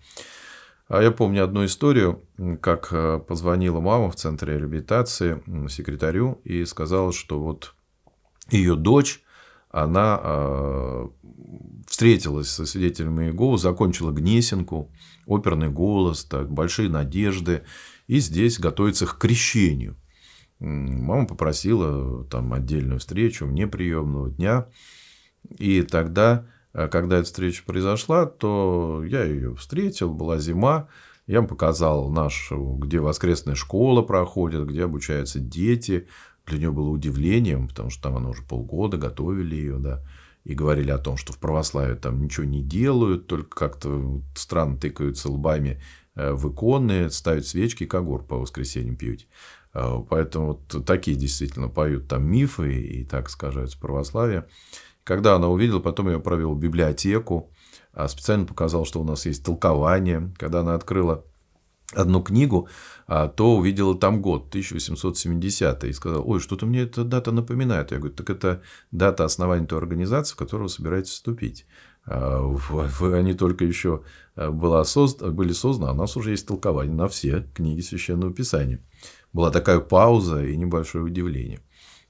S1: А я помню одну историю, как позвонила мама в центре реабилитации секретарю и сказала, что вот ее дочь, она а, встретилась со свидетелями Иеговы, закончила Гнесинку, оперный голос, так, большие надежды, и здесь готовится к крещению. Мама попросила там отдельную встречу вне приемного дня. И тогда, э, когда эта встреча произошла, то я ее встретил, была зима. Я им показал нашу, где воскресная школа проходит, где обучаются дети. Для нее было удивлением, потому что там она уже полгода готовили ее, да. И говорили о том, что в православии там ничего не делают, только как-то странно тыкаются лбами Э, в иконы, ставить свечки и когор по воскресеньям пьют. Э, поэтому вот такие действительно поют там мифы и так скажется православие. Когда она увидела, потом я провел библиотеку, а специально показал, что у нас есть толкование. Когда она открыла одну книгу, а, то увидела там год, 1870 и сказала, ой, что-то мне эта дата напоминает. Я говорю, так это дата основания той организации, в которую вы собираетесь вступить. А, они только еще а, была созд... были созданы, а у нас уже есть толкование на все книги Священного Писания. Была такая пауза и небольшое удивление.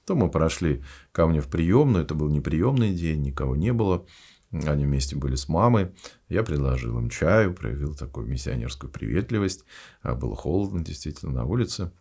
S1: То мы прошли ко мне в приемную, это был неприемный день, никого не было. Они вместе были с мамой. Я предложил им чаю, проявил такую миссионерскую приветливость. А было холодно действительно на улице.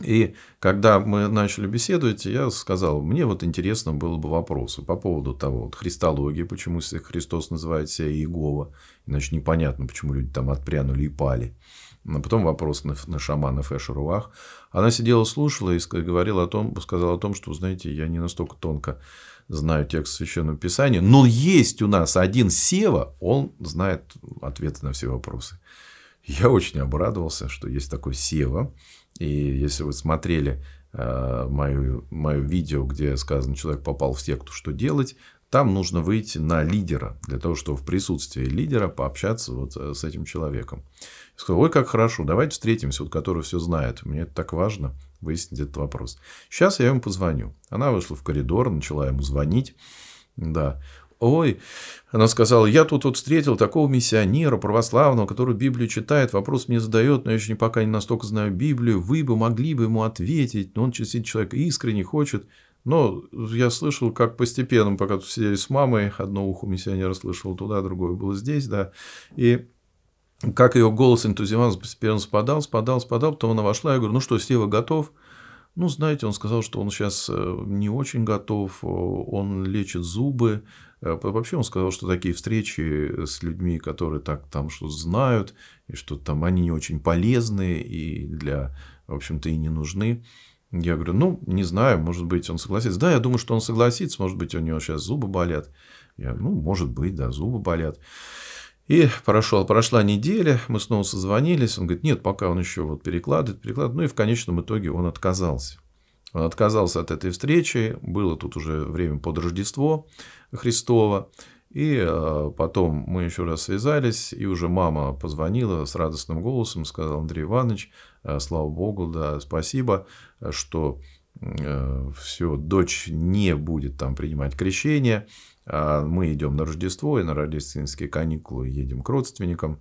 S1: И когда мы начали беседовать, я сказал, мне вот интересно было бы вопросы по поводу того, вот христологии, почему Христос называет себя Иегова, иначе непонятно, почему люди там отпрянули и пали. Но а потом вопрос на, на шаманов и шаруах. Она сидела, слушала и говорила о том, сказала о том, что, знаете, я не настолько тонко знаю текст Священного Писания, но есть у нас один Сева, он знает ответы на все вопросы. Я очень обрадовался, что есть такой Сева, и если вы смотрели э, мое, видео, где сказано, человек попал в секту, что делать, там нужно выйти на лидера, для того, чтобы в присутствии лидера пообщаться вот э, с этим человеком. Я сказал, ой, как хорошо, давайте встретимся, вот который все знает, мне это так важно выяснить этот вопрос. Сейчас я ему позвоню. Она вышла в коридор, начала ему звонить. Да. «Ой», она сказала, «я тут вот встретил такого миссионера православного, который Библию читает, вопрос мне задает, но я еще пока не настолько знаю Библию, вы бы могли бы ему ответить, но он честный человек искренне хочет». Но я слышал, как постепенно, пока тут сидели с мамой, одно ухо миссионера слышал туда, другое было здесь, да, и как ее голос энтузиазм постепенно спадал, спадал, спадал, потом она вошла, я говорю, ну что, Слева готов? Ну, знаете, он сказал, что он сейчас э, не очень готов, э, он лечит зубы, Э, вообще он сказал, что такие встречи с людьми, которые так там что знают, и что там они не очень полезны и для, в общем-то, и не нужны. Я говорю, ну, не знаю, может быть, он согласится. Да, я думаю, что он согласится, может быть, у него сейчас зубы болят. Я, ну, может быть, да, зубы болят. И прошел, прошла неделя, мы снова созвонились. Он говорит, нет, пока он еще вот перекладывает, перекладывает. Ну и в конечном итоге он отказался. Он отказался от этой встречи, было тут уже время под Рождество Христова, и э, потом мы еще раз связались, и уже мама позвонила с радостным голосом, сказала Андрей Иванович, э, слава богу, да, спасибо, что э, все, дочь не будет там принимать крещение, а мы идем на Рождество и на рождественские каникулы едем к родственникам.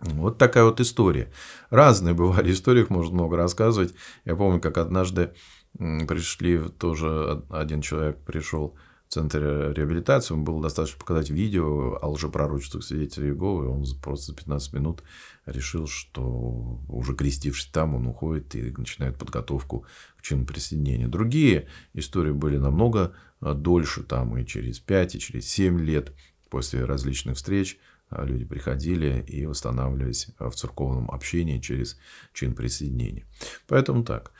S1: Вот такая вот история. Разные бывали истории, их можно много рассказывать. Я помню, как однажды пришли, тоже один человек пришел в центр э, реабилитации, ему было достаточно показать видео о лжепророчествах свидетеля Иеговы, он просто за 15 минут решил, что уже крестившись там, он уходит и начинает подготовку к чину присоединения. Другие истории были намного э, дольше, там и через 5, и через 7 лет после различных встреч – а, люди приходили и восстанавливались в церковном общении через чин присоединения. Поэтому так.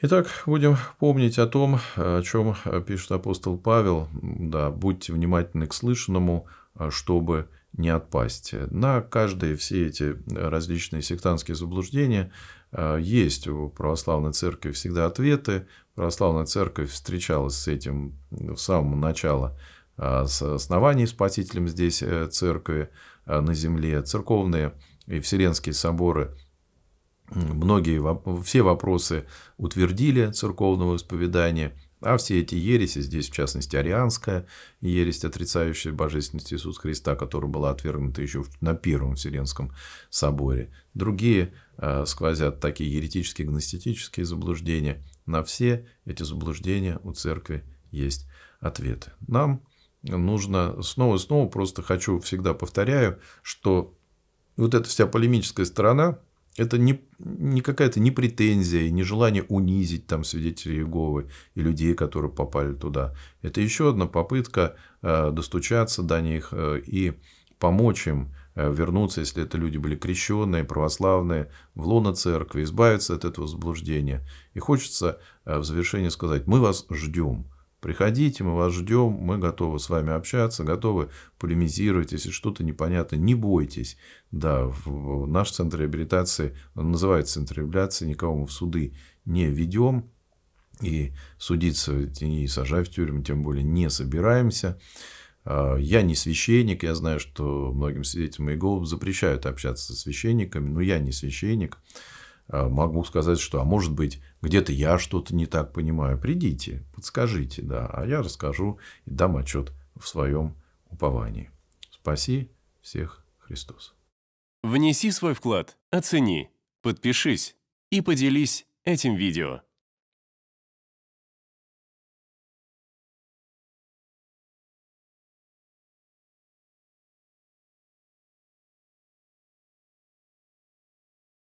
S1: Итак, будем помнить о том, о чем пишет апостол Павел. Да, будьте внимательны к слышанному, а, чтобы не отпасть. На каждые все эти различные сектантские заблуждения а, есть у православной церкви всегда ответы. Православная церковь встречалась с этим с самого начала Э, с оснований спасителем здесь э, церкви э, на земле, церковные и вселенские соборы многие, все вопросы утвердили церковного исповедания, а все эти ереси, здесь в частности арианская ересь, отрицающая божественность Иисуса Христа, которая была отвергнута еще на Первом Вселенском соборе. Другие сквозят такие еретические, гностетические заблуждения. На все эти заблуждения у церкви есть ответы. Нам нужно снова и снова, просто хочу, всегда повторяю, что вот эта вся полемическая сторона, это не, не какая-то не претензия, не желание унизить там свидетелей Иеговы и людей, которые попали туда. Это еще одна попытка э, достучаться до них э, и помочь им э, вернуться, если это люди были крещенные, православные, в лоно церкви, избавиться от этого заблуждения. И хочется в завершении сказать, мы вас ждем. Приходите, мы вас ждем, мы готовы с вами общаться, готовы полемизировать. Если что-то непонятно, не бойтесь. Да, в наш центр реабилитации, он называется центр реабилитации, никого мы в суды не ведем. И судиться и сажать в тюрьму, тем более не собираемся. А, я не священник, я знаю, что многим свидетелям и голубям запрещают общаться со священниками, но я не священник. А, могу сказать, что, а может быть, где-то я что-то не так понимаю. Придите, подскажите, да, а я расскажу и дам отчет в своем уповании. Спаси всех Христос. Внеси свой вклад, оцени, подпишись и поделись этим видео.